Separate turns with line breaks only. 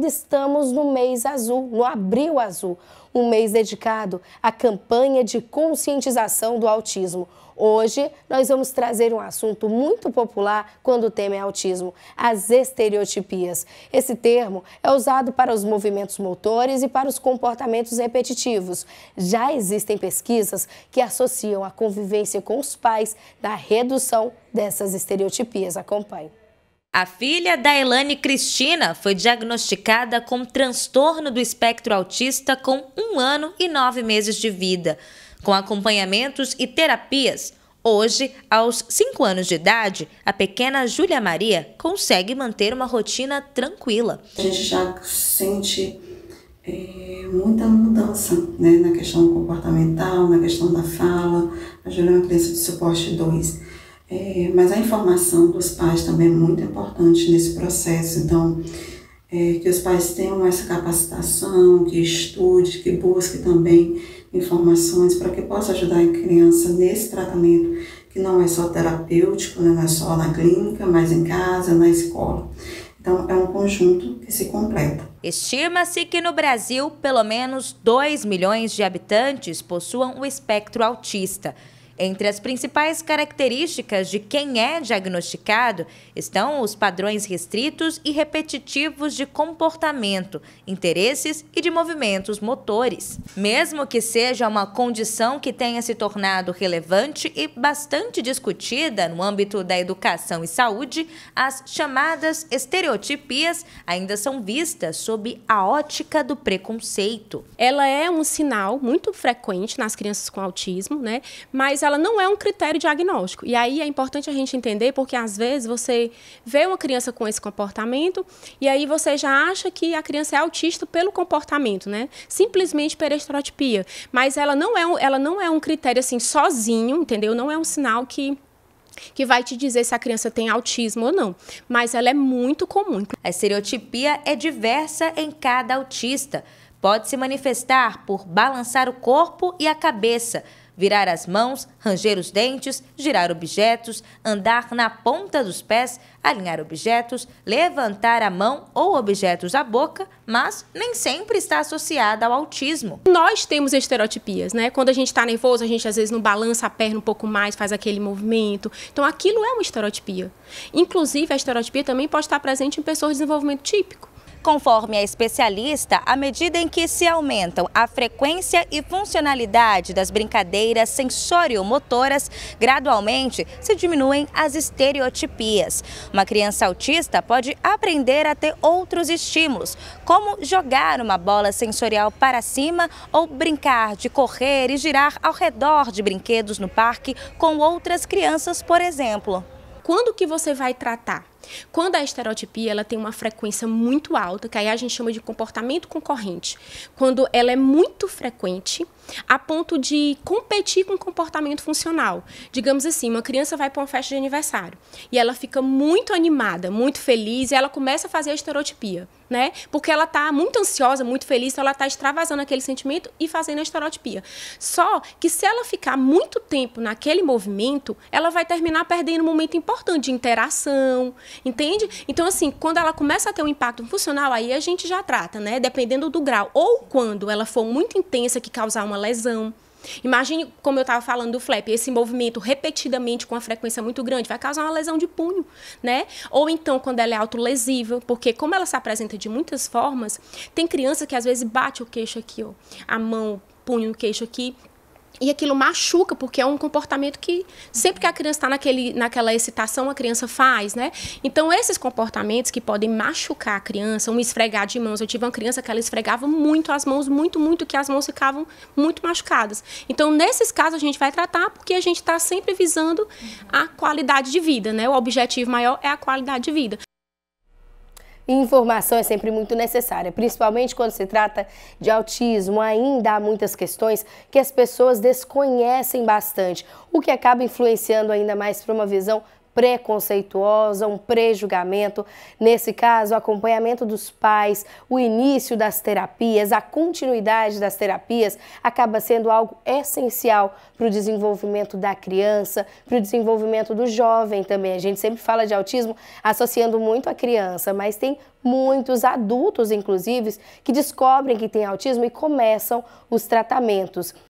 ainda estamos no mês azul, no Abril Azul, um mês dedicado à campanha de conscientização do autismo. Hoje nós vamos trazer um assunto muito popular quando o tema é autismo, as estereotipias. Esse termo é usado para os movimentos motores e para os comportamentos repetitivos. Já existem pesquisas que associam a convivência com os pais na redução dessas estereotipias. Acompanhe.
A filha da Elane Cristina foi diagnosticada com transtorno do espectro autista com um ano e nove meses de vida. Com acompanhamentos e terapias, hoje, aos cinco anos de idade, a pequena Júlia Maria consegue manter uma rotina tranquila. A gente já
sente é, muita mudança né, na questão comportamental, na questão da fala. A Júlia é uma criança de suporte 2 é, mas a informação dos pais também é muito importante nesse processo. Então, é, que os pais tenham essa capacitação, que estude, que busque também informações para que possa ajudar a criança nesse tratamento que não é só terapêutico, né? não é só na clínica, mas em casa, na escola. Então, é um conjunto que se completa.
Estima-se que no Brasil, pelo menos 2 milhões de habitantes possuam o espectro autista. Entre as principais características de quem é diagnosticado estão os padrões restritos e repetitivos de comportamento, interesses e de movimentos motores. Mesmo que seja uma condição que tenha se tornado relevante e bastante discutida no âmbito da educação e saúde, as chamadas estereotipias ainda são vistas
sob a ótica do preconceito. Ela é um sinal muito frequente nas crianças com autismo, né? Mas ela ela não é um critério diagnóstico. E aí é importante a gente entender, porque às vezes você vê uma criança com esse comportamento e aí você já acha que a criança é autista pelo comportamento, né? Simplesmente pela estereotipia. Mas ela não é um, ela não é um critério assim sozinho, entendeu? Não é um sinal que que vai te dizer se a criança tem autismo ou não, mas ela é muito comum. A estereotipia é diversa
em cada autista. Pode se manifestar por balançar o corpo e a cabeça, virar as mãos, ranger os dentes, girar objetos, andar na ponta dos pés, alinhar objetos, levantar a mão ou objetos à
boca, mas nem sempre está associada ao autismo. Nós temos estereotipias, né? Quando a gente está nervoso, a gente às vezes não balança a perna um pouco mais, faz aquele movimento. Então aquilo é uma estereotipia. Inclusive, a estereotipia também pode estar presente em pessoas de desenvolvimento típico. Conforme
a especialista, à medida em que se aumentam a frequência e funcionalidade das brincadeiras sensório-motoras, gradualmente se diminuem as estereotipias. Uma criança autista pode aprender a ter outros estímulos, como jogar uma bola sensorial para cima ou brincar de correr e
girar ao redor de brinquedos no parque com outras crianças, por exemplo. Quando que você vai tratar? Quando a estereotipia ela tem uma frequência muito alta, que aí a gente chama de comportamento concorrente, quando ela é muito frequente, a ponto de competir com o comportamento funcional. Digamos assim, uma criança vai para uma festa de aniversário e ela fica muito animada, muito feliz e ela começa a fazer a estereotipia, né? Porque ela está muito ansiosa, muito feliz, então ela está extravasando aquele sentimento e fazendo a estereotipia. Só que se ela ficar muito tempo naquele movimento, ela vai terminar perdendo um momento importante de interação, Entende? Então, assim, quando ela começa a ter um impacto funcional, aí a gente já trata, né? Dependendo do grau. Ou quando ela for muito intensa, que causar uma lesão. Imagine, como eu estava falando do flap, esse movimento repetidamente com uma frequência muito grande vai causar uma lesão de punho, né? Ou então quando ela é autolesível, porque como ela se apresenta de muitas formas, tem criança que às vezes bate o queixo aqui, ó, a mão, o punho no queixo aqui, e aquilo machuca, porque é um comportamento que sempre que a criança está naquela excitação, a criança faz, né? Então, esses comportamentos que podem machucar a criança, um esfregar de mãos. Eu tive uma criança que ela esfregava muito as mãos, muito, muito, que as mãos ficavam muito machucadas. Então, nesses casos, a gente vai tratar porque a gente está sempre visando a qualidade de vida, né? O objetivo maior é a qualidade de vida.
Informação é sempre muito necessária, principalmente quando se trata de autismo. Ainda há muitas questões que as pessoas desconhecem bastante, o que acaba influenciando ainda mais para uma visão preconceituosa, um pré-julgamento. Nesse caso, o acompanhamento dos pais, o início das terapias, a continuidade das terapias acaba sendo algo essencial para o desenvolvimento da criança, para o desenvolvimento do jovem também. A gente sempre fala de autismo associando muito a criança, mas tem muitos adultos, inclusive, que descobrem que têm autismo e começam os tratamentos.